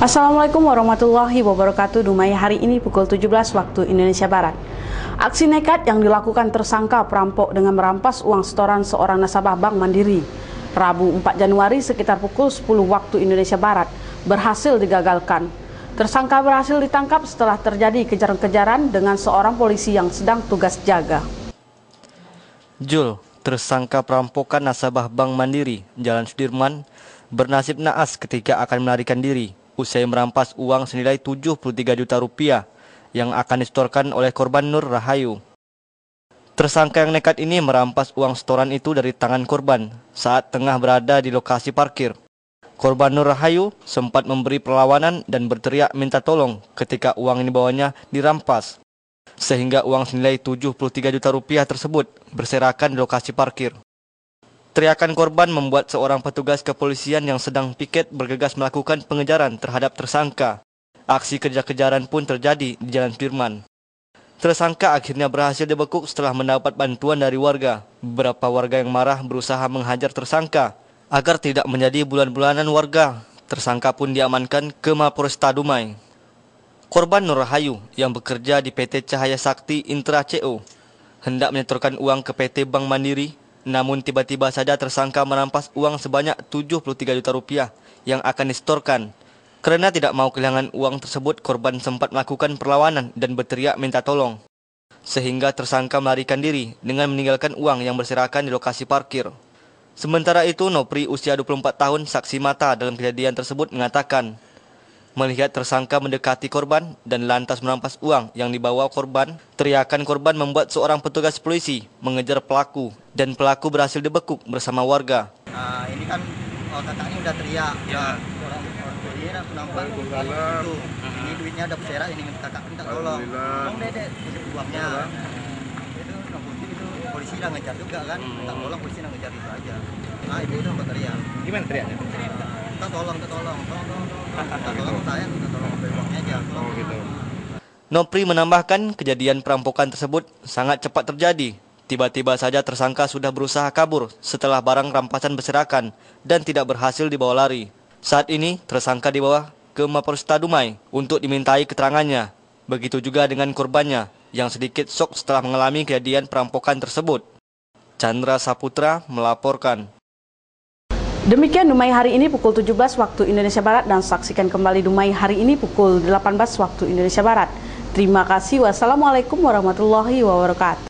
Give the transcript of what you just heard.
Assalamualaikum warahmatullahi wabarakatuh Dumai hari ini pukul 17 waktu Indonesia Barat Aksi nekat yang dilakukan tersangka perampok dengan merampas uang setoran seorang nasabah Bank Mandiri Rabu 4 Januari sekitar pukul 10 waktu Indonesia Barat berhasil digagalkan Tersangka berhasil ditangkap setelah terjadi kejaran-kejaran dengan seorang polisi yang sedang tugas jaga Jul, tersangka perampokan nasabah Bank Mandiri Jalan Sudirman bernasib naas ketika akan melarikan diri usai merampas uang senilai 73 juta rupiah yang akan disetorkan oleh korban Nur Rahayu. Tersangka yang nekat ini merampas uang setoran itu dari tangan korban saat tengah berada di lokasi parkir. Korban Nur Rahayu sempat memberi perlawanan dan berteriak minta tolong ketika uang ini bawahnya dirampas. Sehingga uang senilai 73 juta rupiah tersebut berserakan di lokasi parkir. Teriakan korban membuat seorang petugas kepolisian yang sedang piket bergegas melakukan pengejaran terhadap tersangka. Aksi kejar-kejaran pun terjadi di Jalan Firman. Tersangka akhirnya berhasil dibekuk setelah mendapat bantuan dari warga. Beberapa warga yang marah berusaha menghajar tersangka agar tidak menjadi bulan-bulanan warga. Tersangka pun diamankan ke Mapolresta Dumai. Korban Nur Hayu yang bekerja di PT Cahaya Sakti Intra CO hendak menyetorkan uang ke PT Bank Mandiri namun tiba-tiba saja tersangka merampas uang sebanyak 73 juta rupiah yang akan disetorkan. Karena tidak mau kehilangan uang tersebut, korban sempat melakukan perlawanan dan berteriak minta tolong. Sehingga tersangka melarikan diri dengan meninggalkan uang yang berserakan di lokasi parkir. Sementara itu, Nopri usia 24 tahun saksi mata dalam kejadian tersebut mengatakan, Melihat tersangka mendekati korban dan lantas merampas uang yang dibawa korban, teriakan korban membuat seorang petugas polisi mengejar pelaku dan pelaku berhasil dibekuk bersama warga. Uh, ini kan oh, kakaknya udah teriak, ya. Ah, orang orang nampak itu ini duitnya ada peserak ini kakak minta tolong, tolong dedek uangnya. Itu itu polisi udah ngejar juga kan, minta hmm. tolong polisi udah ngejar itu aja. Nah itu itu teriak. Gimana teriaknya? Minta tolong, minta tolong, tolong, tolong. Nopri menambahkan kejadian perampokan tersebut sangat cepat terjadi. Tiba-tiba saja tersangka sudah berusaha kabur setelah barang rampasan berserakan dan tidak berhasil dibawa lari. Saat ini tersangka dibawa ke Mapolresta Dumai untuk dimintai keterangannya. Begitu juga dengan korbannya yang sedikit sok setelah mengalami kejadian perampokan tersebut. Chandra Saputra melaporkan. Demikian Dumai hari ini pukul 17 waktu Indonesia Barat dan saksikan kembali Dumai hari ini pukul 18 waktu Indonesia Barat. Terima kasih. Wassalamualaikum warahmatullahi wabarakatuh.